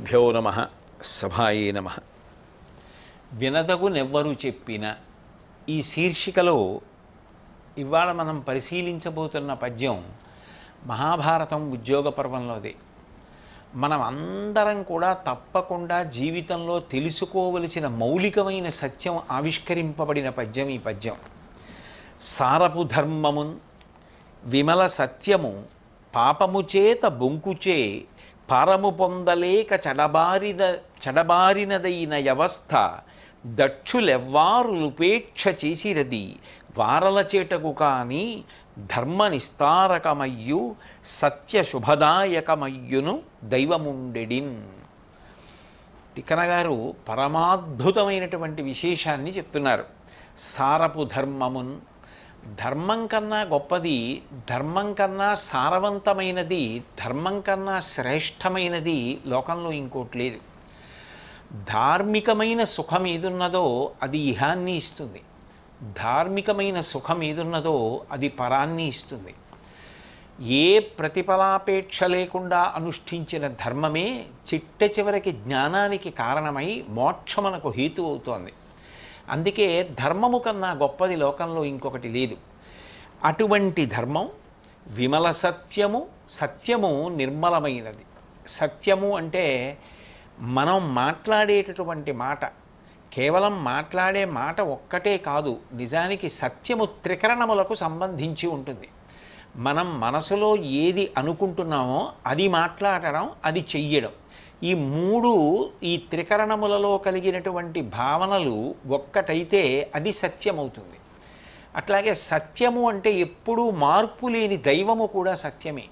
గురుభ్యో నమ సభాయే నమ నెవ్వరు చెప్పిన ఈ శీర్షికలో ఇవాళ మనం పరిశీలించబోతున్న పద్యం మహాభారతం ఉద్యోగ పర్వంలోదే మనం అందరం కూడా తప్పకుండా జీవితంలో తెలుసుకోవలసిన మౌలికమైన సత్యం ఆవిష్కరింపబడిన పద్యం ఈ పద్యం సారపు ధర్మమున్ విమల సత్యము పాపముచేత బొంకుచే పారము పొందలేక చెడబారిన చెడబారినదైన వ్యవస్థ దక్షులెవ్వారు లుపేక్ష చేసిరది వారల చేటకు కానీ ధర్మ నిస్తారకమయ్యు సత్య దైవముండెడిన్ తిక్కనగారు పరమాద్భుతమైనటువంటి విశేషాన్ని చెప్తున్నారు సారపు ధర్మమున్ ధర్మం కన్నా గొప్పది ధర్మం కన్నా సారవంతమైనది ధర్మం కన్నా శ్రేష్టమైనది లోకంలో ఇంకోటి లేదు ధార్మికమైన సుఖం ఏదున్నదో అది ఇహాన్ని ఇస్తుంది ధార్మికమైన సుఖం ఏదున్నదో అది పరాన్ని ఇస్తుంది ఏ ప్రతిఫలాపేక్ష లేకుండా అనుష్ఠించిన ధర్మమే చిట్ట చివరికి జ్ఞానానికి కారణమై మోక్షమనకు హేతు అవుతోంది అందుకే ధర్మము కన్నా గొప్పది లోకంలో ఇంకొకటి లేదు అటువంటి ధర్మం విమల సత్యము సత్యము నిర్మలమైనది సత్యము అంటే మనం మాట్లాడేటటువంటి మాట కేవలం మాట్లాడే మాట ఒక్కటే కాదు నిజానికి సత్యము త్రికరణములకు సంబంధించి ఉంటుంది మనం మనసులో ఏది అనుకుంటున్నామో అది మాట్లాడడం అది చెయ్యడం ఈ మూడు ఈ త్రికరణములలో కలిగినటువంటి భావనలు ఒక్కటైతే అది సత్యమవుతుంది అట్లాగే సత్యము అంటే ఎప్పుడూ మార్పు లేని దైవము కూడా సత్యమే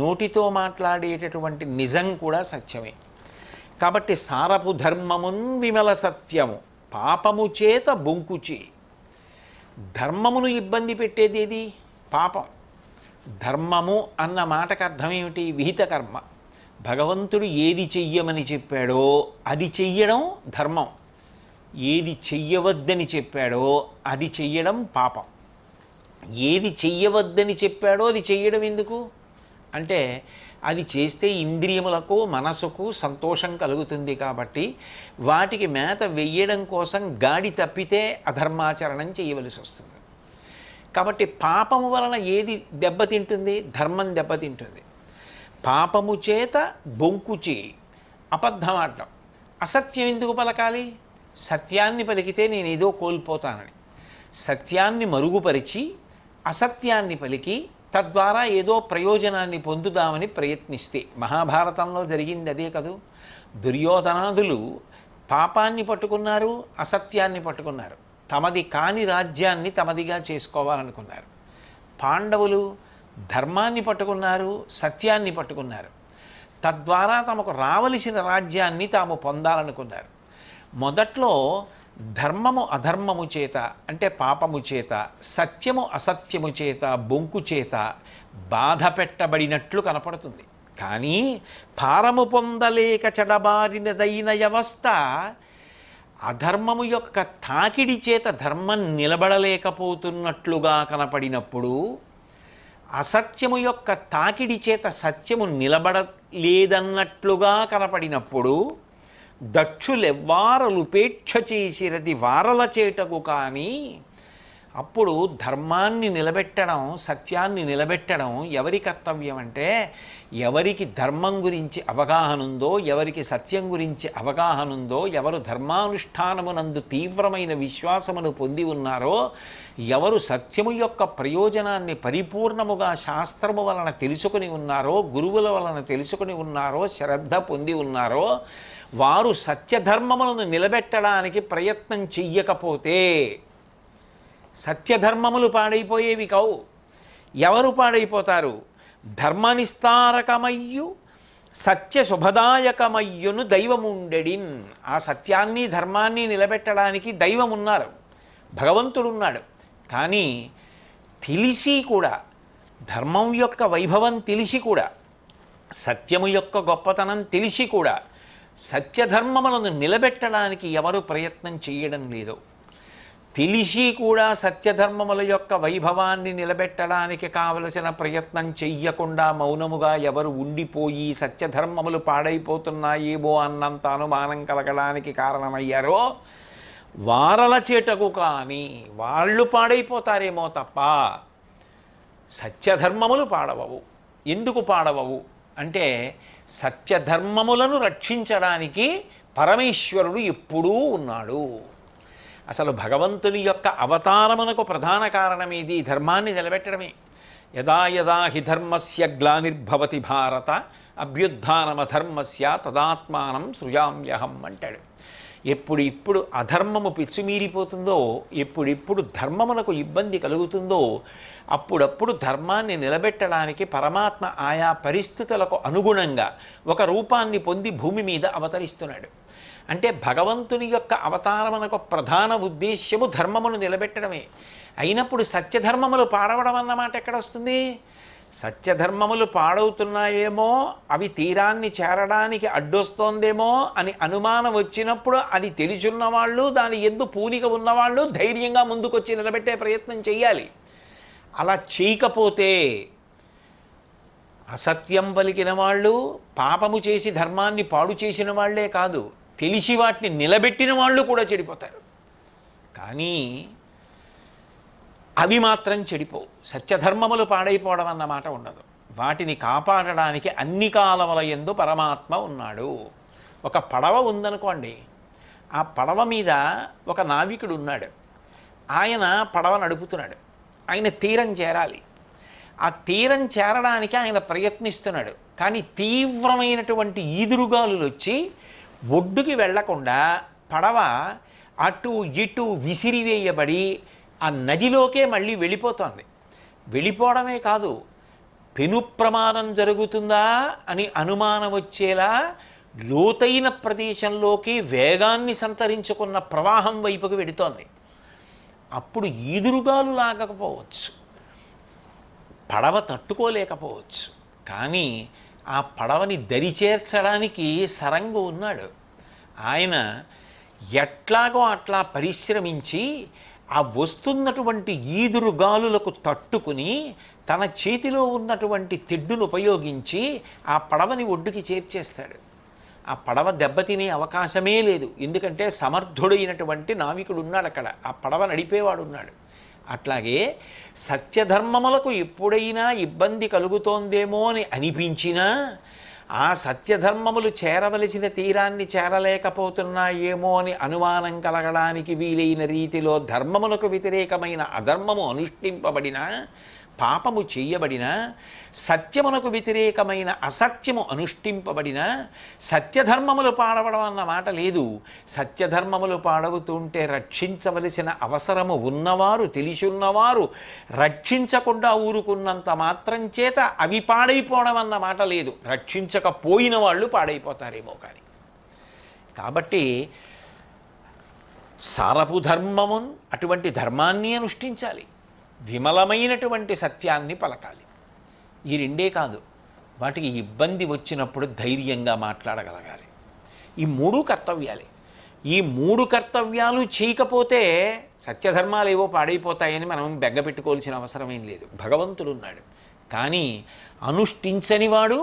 నోటితో మాట్లాడేటటువంటి నిజం కూడా సత్యమే కాబట్టి సారపు ధర్మమున్ విమల సత్యము పాపము చేత బొంకుచి ధర్మమును ఇబ్బంది పెట్టేది ఏది పాపం ధర్మము అన్న మాటకు ఏమిటి విహిత కర్మ భగవంతుడు ఏది చెయ్యమని చెప్పాడో అది చెయ్యడం ధర్మం ఏది చెయ్యవద్దని చెప్పాడో అది చెయ్యడం పాపం ఏది చెయ్యవద్దని చెప్పాడో అది చెయ్యడం ఎందుకు అంటే అది చేస్తే ఇంద్రియములకు మనసుకు సంతోషం కలుగుతుంది కాబట్టి వాటికి మేత వెయ్యడం కోసం గాడి తప్పితే అధర్మాచరణం చేయవలసి వస్తుంది కాబట్టి పాపం వలన ఏది దెబ్బతింటుంది ధర్మం దెబ్బతింటుంది పాపము చేత బొంకుచి అబద్ధమాడటం అసత్యం ఎందుకు పలకాలి సత్యాన్ని పలికితే నేనేదో కోల్పోతానని సత్యాన్ని మరుగుపరిచి అసత్యాన్ని పలికి తద్వారా ఏదో ప్రయోజనాన్ని పొందుదామని ప్రయత్నిస్తే మహాభారతంలో జరిగింది అదే కదూ దుర్యోధనాదులు పాపాన్ని పట్టుకున్నారు అసత్యాన్ని పట్టుకున్నారు తమది కాని రాజ్యాన్ని తమదిగా చేసుకోవాలనుకున్నారు పాండవులు ధర్మాన్ని పట్టుకున్నారు సత్యాన్ని పట్టుకున్నారు తద్వారా తమకు రావలసిన రాజ్యాన్ని తాము పొందాలనుకున్నారు మొదట్లో ధర్మము అధర్మము చేత అంటే పాపము చేత సత్యము అసత్యము చేత బొంకు చేత బాధ పెట్టబడినట్లు కనపడుతుంది కానీ పారము పొందలేక చెడబారినదైన వ్యవస్థ అధర్మము యొక్క తాకిడి చేత ధర్మం నిలబడలేకపోతున్నట్లుగా కనపడినప్పుడు అసత్యము యొక్క తాకిడి చేత సత్యము నిలబడలేదన్నట్లుగా కనపడినప్పుడు దక్షులెవ్వారలుపేక్ష చేసిరది వారల చేటకు కానీ అప్పుడు ధర్మాన్ని నిలబెట్టడం సత్యాన్ని నిలబెట్టడం ఎవరి కర్తవ్యం అంటే ఎవరికి ధర్మం గురించి అవగాహన ఉందో ఎవరికి సత్యం గురించి అవగాహన ఉందో ఎవరు ధర్మానుష్ఠానమునందు తీవ్రమైన విశ్వాసమును పొంది ఉన్నారో ఎవరు సత్యము యొక్క ప్రయోజనాన్ని పరిపూర్ణముగా శాస్త్రము వలన తెలుసుకుని ఉన్నారో గురువుల వలన తెలుసుకుని ఉన్నారో శ్రద్ధ పొంది ఉన్నారో వారు సత్యధర్మములను నిలబెట్టడానికి ప్రయత్నం చెయ్యకపోతే సత్యధర్మములు పాడైపోయేవి కావు ఎవరు పాడైపోతారు ధర్మనిస్తారకమయ్యు సత్య శుభదాయకమయ్యును దైవముండెడిన్ ఆ సత్యాన్ని ధర్మాన్ని నిలబెట్టడానికి దైవం ఉన్నారు భగవంతుడున్నాడు కానీ తెలిసి కూడా ధర్మం యొక్క వైభవం తెలిసి కూడా సత్యము యొక్క గొప్పతనం తెలిసి కూడా సత్యధర్మములను నిలబెట్టడానికి ఎవరు ప్రయత్నం చేయడం లేదు తెలిసి కూడా సత్యధర్మముల యొక్క వైభవాన్ని నిలబెట్టడానికి కావలసిన ప్రయత్నం చెయ్యకుండా మౌనముగా ఎవరు ఉండిపోయి సత్యధర్మములు పాడైపోతున్నాయేమో అన్నంత అనుమానం కలగడానికి కారణమయ్యారో వారల చేటకు కానీ వాళ్ళు పాడైపోతారేమో తప్ప సత్యధర్మములు పాడవవు ఎందుకు పాడవవు అంటే సత్యధర్మములను రక్షించడానికి పరమేశ్వరుడు ఎప్పుడూ ఉన్నాడు అసలు భగవంతుని యొక్క అవతారమునకు ప్రధాన కారణమేది ధర్మాన్ని నిలబెట్టడమే యదా యదా హి ధర్మస్య గ్లానిర్భవతి భారత అభ్యుద్ధానమధర్మస్య తదాత్మానం సృజామ్యహం అంటాడు ఎప్పుడు ఇప్పుడు అధర్మము పిచ్చిమీరిపోతుందో ఎప్పుడిప్పుడు ధర్మమునకు ఇబ్బంది కలుగుతుందో అప్పుడప్పుడు ధర్మాన్ని నిలబెట్టడానికి పరమాత్మ ఆయా పరిస్థితులకు అనుగుణంగా ఒక రూపాన్ని పొంది భూమి మీద అవతరిస్తున్నాడు అంటే భగవంతుని యొక్క అనొక ప్రధాన ఉద్దేశ్యము ధర్మమును నిలబెట్టడమే అయినప్పుడు సత్యధర్మములు పాడవడం అన్నమాట ఎక్కడ వస్తుంది సత్యధర్మములు పాడవుతున్నాయేమో అవి తీరాన్ని చేరడానికి అడ్డొస్తోందేమో అని అనుమానం వచ్చినప్పుడు అది తెలిసున్న వాళ్ళు దాని ఎందు పూనిక ఉన్నవాళ్ళు ధైర్యంగా ముందుకొచ్చి నిలబెట్టే ప్రయత్నం చేయాలి అలా చేయకపోతే అసత్యం పలికిన వాళ్ళు పాపము చేసి ధర్మాన్ని పాడు చేసిన వాళ్లే కాదు తెలిసి వాటిని నిలబెట్టిన వాళ్ళు కూడా చెడిపోతారు కానీ అవి మాత్రం చెడిపోవు సత్యధర్మములు పాడైపోవడం అన్నమాట ఉండదు వాటిని కాపాడడానికి అన్ని కాలముల ఎందు పరమాత్మ ఉన్నాడు ఒక పడవ ఉందనుకోండి ఆ పడవ మీద ఒక నావికుడు ఉన్నాడు ఆయన పడవ నడుపుతున్నాడు ఆయన తీరం చేరాలి ఆ తీరం చేరడానికి ఆయన ప్రయత్నిస్తున్నాడు కానీ తీవ్రమైనటువంటి ఈదురుగాలులు వచ్చి ఒడ్డుకి వెళ్లకుండా పడవ అటు ఇటు విసిరివేయబడి ఆ నదిలోకే మళ్ళీ వెళ్ళిపోతుంది వెళ్ళిపోవడమే కాదు పెను ప్రమాదం జరుగుతుందా అని అనుమానం వచ్చేలా లోతైన ప్రదేశంలోకి వేగాన్ని సంతరించుకున్న ప్రవాహం వైపుకు వెడుతోంది అప్పుడు ఈదురుగాలు లాగకపోవచ్చు పడవ తట్టుకోలేకపోవచ్చు కానీ ఆ పడవని దరిచేర్చడానికి సరంగు ఉన్నాడు ఆయన ఎట్లాగో అట్లా పరిశ్రమించి ఆ వస్తున్నటువంటి ఈదురు గాలులకు తట్టుకుని తన చేతిలో ఉన్నటువంటి తెడ్డును ఉపయోగించి ఆ పడవని ఒడ్డుకి చేర్చేస్తాడు ఆ పడవ దెబ్బతినే అవకాశమే లేదు ఎందుకంటే సమర్థుడైనటువంటి నావికుడు ఉన్నాడు అక్కడ ఆ పడవ నడిపేవాడు ఉన్నాడు అట్లాగే సత్యధర్మములకు ఎప్పుడైనా ఇబ్బంది కలుగుతోందేమో అని అనిపించినా ఆ సత్యధర్మములు చేరవలసిన తీరాన్ని చేరలేకపోతున్నాయేమో అని అనుమానం కలగడానికి వీలైన రీతిలో ధర్మములకు వ్యతిరేకమైన అధర్మము అనుష్ఠింపబడినా పాపము చేయబడిన సత్యమునకు వ్యతిరేకమైన అసత్యము అనుష్ఠింపబడిన సత్యధర్మములు పాడవడం అన్న మాట లేదు సత్యధర్మములు పాడవుతుంటే రక్షించవలసిన అవసరము ఉన్నవారు తెలిసిన్నవారు రక్షించకుండా ఊరుకున్నంత మాత్రం చేత అవి పాడైపోవడం అన్న మాట లేదు రక్షించకపోయిన వాళ్ళు పాడైపోతారేమో కానీ కాబట్టి సారపు ధర్మమున్ అటువంటి ధర్మాన్ని అనుష్ఠించాలి విమలమైనటువంటి సత్యాన్ని పలకాలి ఈ రెండే కాదు వాటికి ఇబ్బంది వచ్చినప్పుడు ధైర్యంగా మాట్లాడగలగాలి ఈ మూడు కర్తవ్యాలే ఈ మూడు కర్తవ్యాలు చేయకపోతే సత్యధర్మాలు ఏవో పాడైపోతాయని మనం బెగ్గపెట్టుకోవాల్సిన అవసరం ఏం లేదు భగవంతుడున్నాడు కానీ వాడు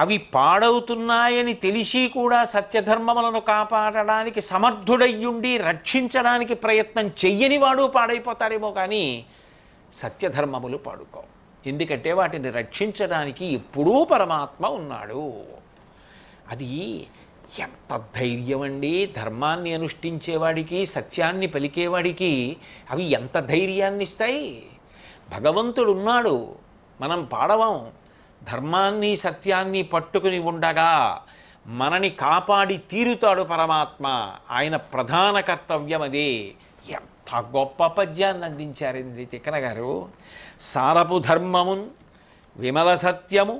అవి పాడవుతున్నాయని తెలిసి కూడా సత్యధర్మములను కాపాడడానికి సమర్థుడయ్యుండి రక్షించడానికి ప్రయత్నం చెయ్యని వాడు పాడైపోతారేమో కానీ సత్యధర్మములు పాడుకో ఎందుకంటే వాటిని రక్షించడానికి ఎప్పుడూ పరమాత్మ ఉన్నాడు అది ఎంత ధైర్యం అండి ధర్మాన్ని అనుష్ఠించేవాడికి సత్యాన్ని పలికేవాడికి అవి ఎంత ధైర్యాన్ని ఇస్తాయి భగవంతుడున్నాడు మనం పాడవం ధర్మాన్ని సత్యాన్ని పట్టుకుని ఉండగా మనని కాపాడి తీరుతాడు పరమాత్మ ఆయన ప్రధాన కర్తవ్యం అది ఎంత గొప్ప పద్యాన్ని అందించారండి తిక్కన గారు సారపు ధర్మమున్ విమల సత్యము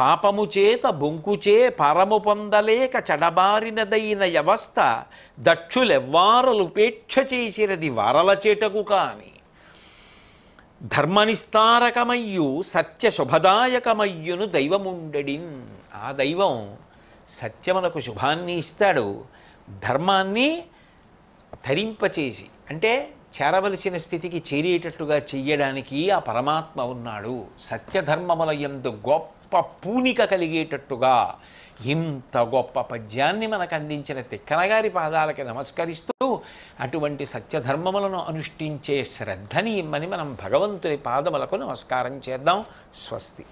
పాపము చేత బొంకుచే పరము పొందలేక చెడబారినదైన వ్యవస్థ దక్షులెవ్వారలు ఉపేక్ష చేసినది వరల చేటకు కానీ ధర్మనిస్తారకమయ్యు సత్య శుభదాయకమయ్యును దైవముండడిన్ ఆ దైవం సత్యమునకు శుభాన్ని ఇస్తాడు ధర్మాన్ని ధరింపచేసి అంటే చేరవలసిన స్థితికి చేరేటట్టుగా చెయ్యడానికి ఆ పరమాత్మ ఉన్నాడు సత్యధర్మముల ఎందు గొప్ప పూనిక కలిగేటట్టుగా ఇంత గొప్ప పద్యాన్ని మనకు అందించిన తిక్కనగారి పాదాలకి నమస్కరిస్తూ అటువంటి సత్యధర్మములను అనుష్ఠించే శ్రద్ధని ఇమ్మని మనం భగవంతుని పాదములకు నమస్కారం చేద్దాం స్వస్తి